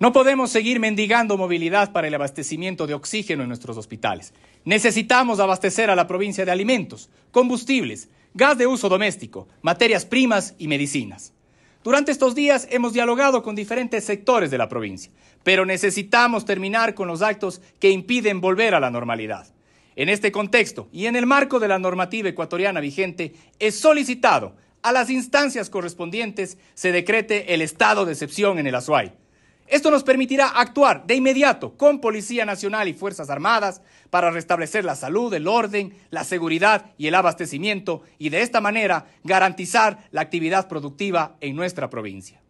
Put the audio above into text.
No podemos seguir mendigando movilidad para el abastecimiento de oxígeno en nuestros hospitales. Necesitamos abastecer a la provincia de alimentos, combustibles, gas de uso doméstico, materias primas y medicinas. Durante estos días hemos dialogado con diferentes sectores de la provincia, pero necesitamos terminar con los actos que impiden volver a la normalidad. En este contexto y en el marco de la normativa ecuatoriana vigente, es solicitado a las instancias correspondientes se decrete el estado de excepción en el Azuay esto nos permitirá actuar de inmediato con Policía Nacional y Fuerzas Armadas para restablecer la salud, el orden, la seguridad y el abastecimiento y de esta manera garantizar la actividad productiva en nuestra provincia.